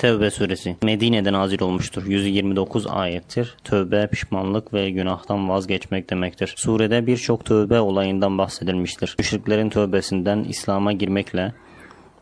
Tevbe suresi Medine'den nazil olmuştur. 129 ayettir. Tövbe pişmanlık ve günahtan vazgeçmek demektir. Surede birçok tövbe olayından bahsedilmiştir. Müşriklerin tövbesinden İslam'a girmekle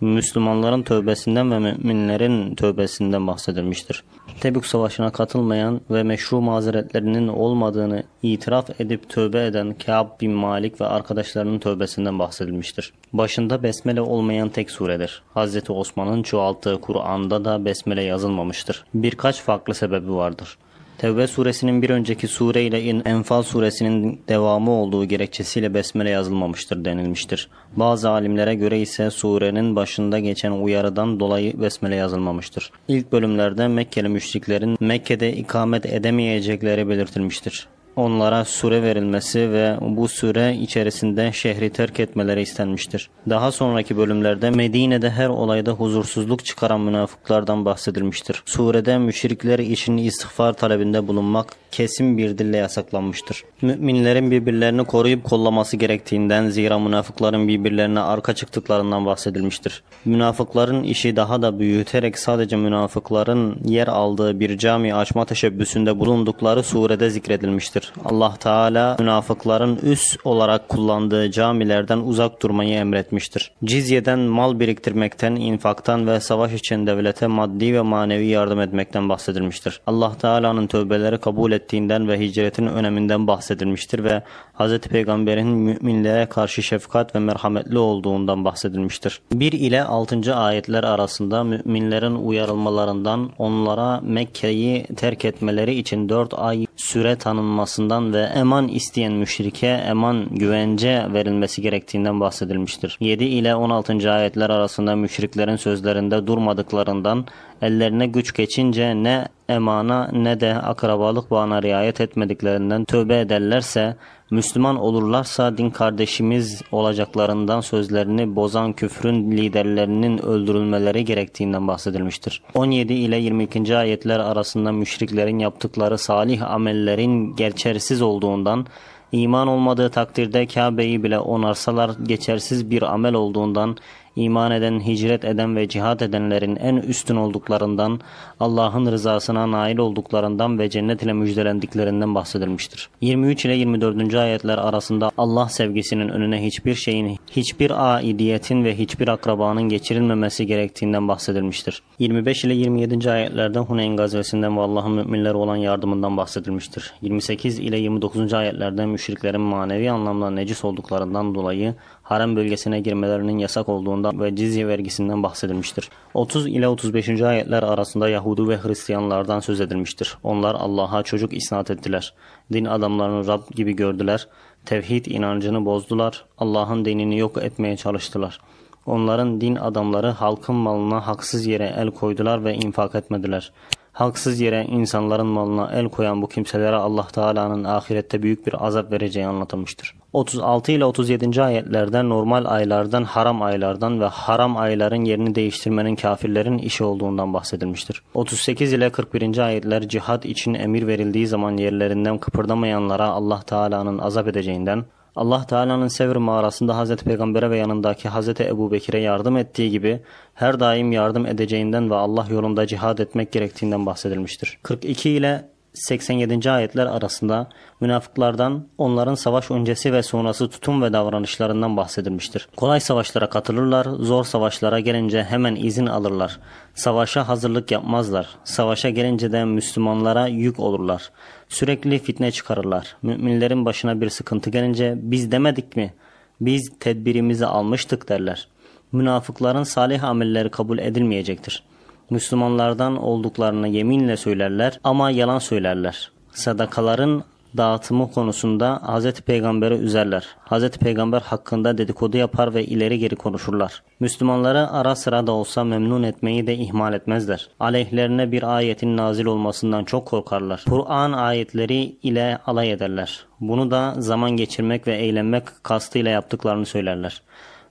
Müslümanların tövbesinden ve müminlerin tövbesinden bahsedilmiştir. Tebük Savaşı'na katılmayan ve meşru mazeretlerinin olmadığını itiraf edip tövbe eden Kâb bin Malik ve arkadaşlarının tövbesinden bahsedilmiştir. Başında besmele olmayan tek suredir. Hz. Osman'ın çoğalttığı Kur'an'da da besmele yazılmamıştır. Birkaç farklı sebebi vardır. Tevbe suresinin bir önceki sure ile Enfal suresinin devamı olduğu gerekçesiyle besmele yazılmamıştır denilmiştir. Bazı alimlere göre ise surenin başında geçen uyarıdan dolayı besmele yazılmamıştır. İlk bölümlerde Mekkeli müşriklerin Mekke'de ikamet edemeyecekleri belirtilmiştir onlara sure verilmesi ve bu sure içerisinde şehri terk etmeleri istenmiştir. Daha sonraki bölümlerde Medine'de her olayda huzursuzluk çıkaran münafıklardan bahsedilmiştir. Surede müşrikler için istiğfar talebinde bulunmak kesin bir dille yasaklanmıştır. Müminlerin birbirlerini koruyup kollaması gerektiğinden zira münafıkların birbirlerine arka çıktıklarından bahsedilmiştir. Münafıkların işi daha da büyüterek sadece münafıkların yer aldığı bir cami açma teşebbüsünde bulundukları surede zikredilmiştir etmiştir. Allah Teala münafıkların üs olarak kullandığı camilerden uzak durmayı emretmiştir. Cizyeden, mal biriktirmekten, infaktan ve savaş için devlete maddi ve manevi yardım etmekten bahsedilmiştir. Allah Teala'nın tövbeleri kabul ettiğinden ve hicretin öneminden bahsedilmiştir ve Hz. Peygamber'in müminlere karşı şefkat ve merhametli olduğundan bahsedilmiştir. 1 ile 6. ayetler arasında müminlerin uyarılmalarından onlara Mekke'yi terk etmeleri için 4 ay süre tanınması olmasından ve eman isteyen müşrike eman güvence verilmesi gerektiğinden bahsedilmiştir. 7 ile 16. ayetler arasında müşriklerin sözlerinde durmadıklarından ellerine güç geçince ne emana ne de akrabalık bağına riayet etmediklerinden tövbe ederlerse Müslüman olurlarsa din kardeşimiz olacaklarından sözlerini bozan küfrün liderlerinin öldürülmeleri gerektiğinden bahsedilmiştir. 17 ile 22. ayetler arasında müşriklerin yaptıkları salih amellerin geçersiz olduğundan iman olmadığı takdirde Kabe'yi bile onarsalar geçersiz bir amel olduğundan iman eden, hicret eden ve cihat edenlerin en üstün olduklarından, Allah'ın rızasına nail olduklarından ve cennet ile müjdelendiklerinden bahsedilmiştir. 23 ile 24. ayetler arasında Allah sevgisinin önüne hiçbir şeyin, hiçbir aidiyetin ve hiçbir akrabanın geçirilmemesi gerektiğinden bahsedilmiştir. 25 ile 27. ayetlerde Huneyn gazvesinden ve Allah'ın müminleri olan yardımından bahsedilmiştir. 28 ile 29. ayetlerde müşriklerin manevi anlamda necis olduklarından dolayı harem bölgesine girmelerinin yasak olduğunu haramdan ve cizye vergisinden bahsedilmiştir. 30 ile 35. ayetler arasında Yahudi ve Hristiyanlardan söz edilmiştir. Onlar Allah'a çocuk isnat ettiler. Din adamlarını Rab gibi gördüler. Tevhid inancını bozdular. Allah'ın dinini yok etmeye çalıştılar. Onların din adamları halkın malına haksız yere el koydular ve infak etmediler.'' Haksız yere insanların malına el koyan bu kimselere Allah Teala'nın ahirette büyük bir azap vereceği anlatılmıştır. 36 ile 37. ayetlerden normal aylardan, haram aylardan ve haram ayların yerini değiştirmenin kafirlerin işi olduğundan bahsedilmiştir. 38 ile 41. ayetler cihat için emir verildiği zaman yerlerinden kıpırdamayanlara Allah Teala'nın azap edeceğinden, Allah Teala'nın Sevr mağarasında Hazreti Peygamber'e ve yanındaki Hazreti Ebu Bekir'e yardım ettiği gibi her daim yardım edeceğinden ve Allah yolunda cihad etmek gerektiğinden bahsedilmiştir. 42 ile 87. ayetler arasında münafıklardan onların savaş öncesi ve sonrası tutum ve davranışlarından bahsedilmiştir. Kolay savaşlara katılırlar, zor savaşlara gelince hemen izin alırlar. Savaşa hazırlık yapmazlar. Savaşa gelince de Müslümanlara yük olurlar. Sürekli fitne çıkarırlar. Müminlerin başına bir sıkıntı gelince biz demedik mi? Biz tedbirimizi almıştık derler. Münafıkların salih amelleri kabul edilmeyecektir. Müslümanlardan olduklarını yeminle söylerler ama yalan söylerler. Sadakaların dağıtımı konusunda Hz. Peygamber'i üzerler. Hz. Peygamber hakkında dedikodu yapar ve ileri geri konuşurlar. Müslümanları ara sıra da olsa memnun etmeyi de ihmal etmezler. Aleyhlerine bir ayetin nazil olmasından çok korkarlar. Kur'an ayetleri ile alay ederler. Bunu da zaman geçirmek ve eğlenmek kastıyla yaptıklarını söylerler.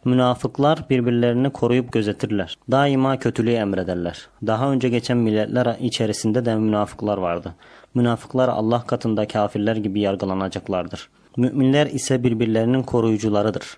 Münafıklar birbirlerini koruyup gözetirler. Daima kötülüğü emrederler. Daha önce geçen milletler içerisinde de münafıklar vardı. Münafıklar Allah katında kafirler gibi yargılanacaklardır. Müminler ise birbirlerinin koruyucularıdır.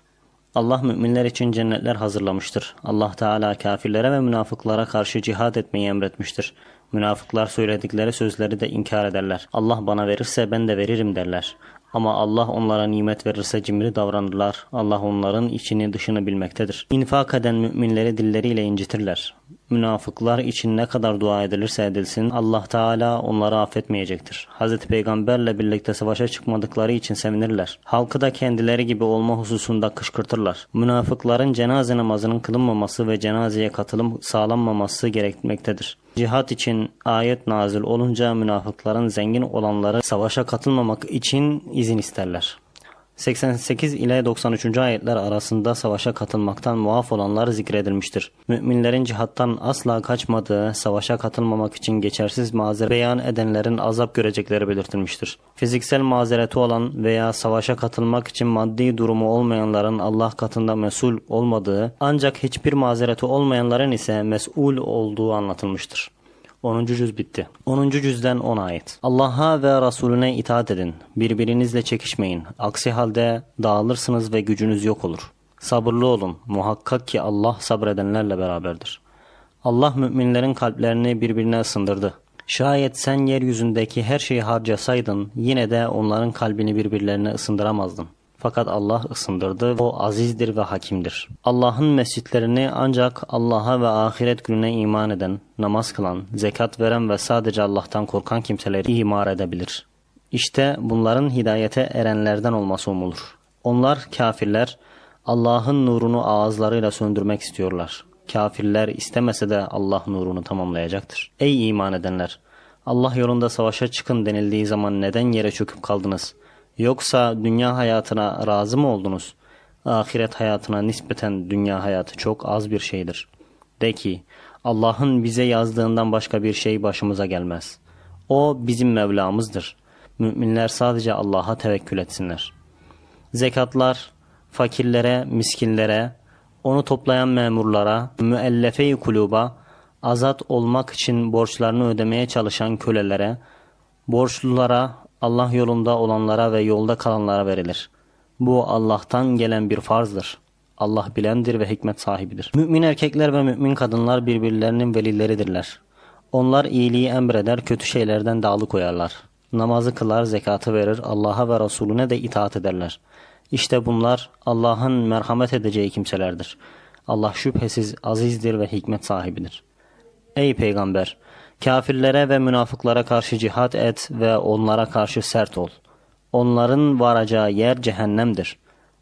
Allah müminler için cennetler hazırlamıştır. Allah Teala kafirlere ve münafıklara karşı cihad etmeyi emretmiştir. Münafıklar söyledikleri sözleri de inkar ederler. Allah bana verirse ben de veririm derler. Ama Allah onlara nimet verirse cimri davranırlar. Allah onların içini dışını bilmektedir. İnfak eden müminleri dilleriyle incitirler münafıklar için ne kadar dua edilirse edilsin Allah Teala onları affetmeyecektir. Hazreti Peygamberle birlikte savaşa çıkmadıkları için sevinirler. Halkı da kendileri gibi olma hususunda kışkırtırlar. Münafıkların cenaze namazının kılınmaması ve cenazeye katılım sağlanmaması gerekmektedir. Cihat için ayet nazil olunca münafıkların zengin olanları savaşa katılmamak için izin isterler. 88 ile 93. ayetler arasında savaşa katılmaktan muaf olanlar zikredilmiştir. Müminlerin cihattan asla kaçmadığı, savaşa katılmamak için geçersiz mazeret beyan edenlerin azap görecekleri belirtilmiştir. Fiziksel mazereti olan veya savaşa katılmak için maddi durumu olmayanların Allah katında mesul olmadığı, ancak hiçbir mazereti olmayanların ise mesul olduğu anlatılmıştır. 10. cüz bitti. 10. cüzden 10 ayet. Allah'a ve Resulüne itaat edin. Birbirinizle çekişmeyin. Aksi halde dağılırsınız ve gücünüz yok olur. Sabırlı olun. Muhakkak ki Allah sabredenlerle beraberdir. Allah müminlerin kalplerini birbirine ısındırdı. Şayet sen yeryüzündeki her şeyi harcasaydın yine de onların kalbini birbirlerine ısındıramazdın. Fakat Allah ısındırdı. O azizdir ve hakimdir. Allah'ın mescitlerini ancak Allah'a ve ahiret gününe iman eden, namaz kılan, zekat veren ve sadece Allah'tan korkan kimseler imar edebilir. İşte bunların hidayete erenlerden olması umulur. Onlar kafirler Allah'ın nurunu ağızlarıyla söndürmek istiyorlar. Kafirler istemese de Allah nurunu tamamlayacaktır. Ey iman edenler! Allah yolunda savaşa çıkın denildiği zaman neden yere çöküp kaldınız? Yoksa dünya hayatına razı mı oldunuz? Ahiret hayatına nispeten dünya hayatı çok az bir şeydir. De ki Allah'ın bize yazdığından başka bir şey başımıza gelmez. O bizim Mevlamızdır. Müminler sadece Allah'a tevekkül etsinler. Zekatlar fakirlere, miskinlere, onu toplayan memurlara, müellefe-i kuluba, azat olmak için borçlarını ödemeye çalışan kölelere, borçlulara, Allah yolunda olanlara ve yolda kalanlara verilir. Bu Allah'tan gelen bir farzdır. Allah bilendir ve hikmet sahibidir. Mümin erkekler ve mümin kadınlar birbirlerinin velileridirler. Onlar iyiliği emreder, kötü şeylerden de alıkoyarlar. Namazı kılar, zekatı verir, Allah'a ve Resulüne de itaat ederler. İşte bunlar Allah'ın merhamet edeceği kimselerdir. Allah şüphesiz azizdir ve hikmet sahibidir. Ey peygamber! Kafirlere ve münafıklara karşı cihat et ve onlara karşı sert ol. Onların varacağı yer cehennemdir.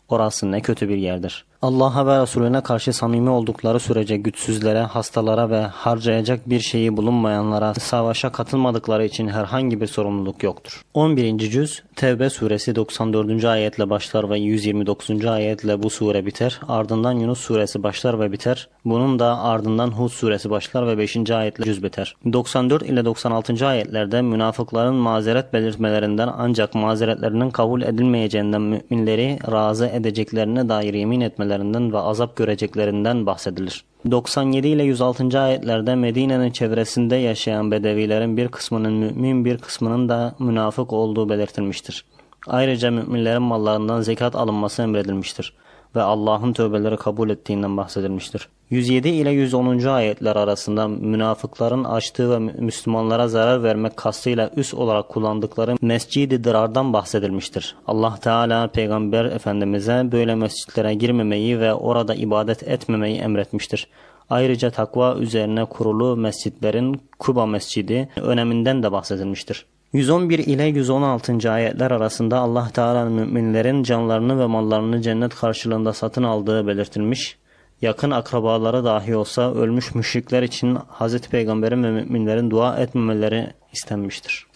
Orası ne kötü bir yerdir.'' Allah'a ve Resulüne karşı samimi oldukları sürece güçsüzlere, hastalara ve harcayacak bir şeyi bulunmayanlara savaşa katılmadıkları için herhangi bir sorumluluk yoktur. 11. cüz Tevbe suresi 94. ayetle başlar ve 129. ayetle bu sure biter. Ardından Yunus suresi başlar ve biter. Bunun da ardından Hud suresi başlar ve 5. ayetle cüz biter. 94 ile 96. ayetlerde münafıkların mazeret belirtmelerinden ancak mazeretlerinin kabul edilmeyeceğinden müminleri razı edeceklerine dair yemin etmeleri etmelerinden ve azap göreceklerinden bahsedilir. 97 ile 106. ayetlerde Medine'nin çevresinde yaşayan bedevilerin bir kısmının mümin bir kısmının da münafık olduğu belirtilmiştir. Ayrıca müminlerin mallarından zekat alınması emredilmiştir ve Allah'ın tövbeleri kabul ettiğinden bahsedilmiştir. 107 ile 110. ayetler arasında münafıkların açtığı ve Müslümanlara zarar vermek kastıyla üst olarak kullandıkları mescidi dırardan bahsedilmiştir. Allah Teala Peygamber Efendimiz'e böyle mescitlere girmemeyi ve orada ibadet etmemeyi emretmiştir. Ayrıca takva üzerine kurulu mescitlerin Kuba Mescidi öneminden de bahsedilmiştir. 111 ile 116. ayetler arasında Allah Teala müminlerin canlarını ve mallarını cennet karşılığında satın aldığı belirtilmiş. Yakın akrabaları dahi olsa ölmüş müşrikler için Hz. Peygamber'in ve müminlerin dua etmemeleri istenmiştir.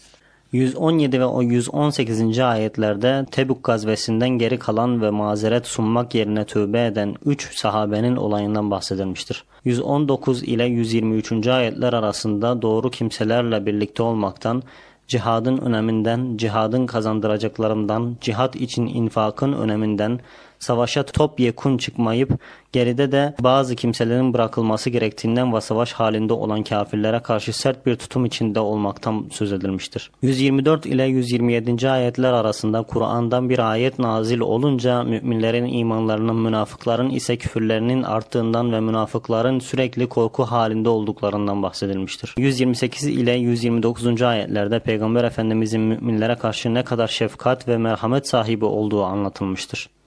117 ve o 118. ayetlerde Tebuk gazvesinden geri kalan ve mazeret sunmak yerine tövbe eden 3 sahabenin olayından bahsedilmiştir. 119 ile 123. ayetler arasında doğru kimselerle birlikte olmaktan cihadın öneminden, cihadın kazandıracaklarından, cihat için infakın öneminden, savaşa topyekun çıkmayıp geride de bazı kimselerin bırakılması gerektiğinden ve savaş halinde olan kafirlere karşı sert bir tutum içinde olmaktan söz edilmiştir. 124 ile 127. ayetler arasında Kur'an'dan bir ayet nazil olunca müminlerin imanlarının münafıkların ise küfürlerinin arttığından ve münafıkların sürekli korku halinde olduklarından bahsedilmiştir. 128 ile 129. ayetlerde Peygamber Efendimizin müminlere karşı ne kadar şefkat ve merhamet sahibi olduğu anlatılmıştır.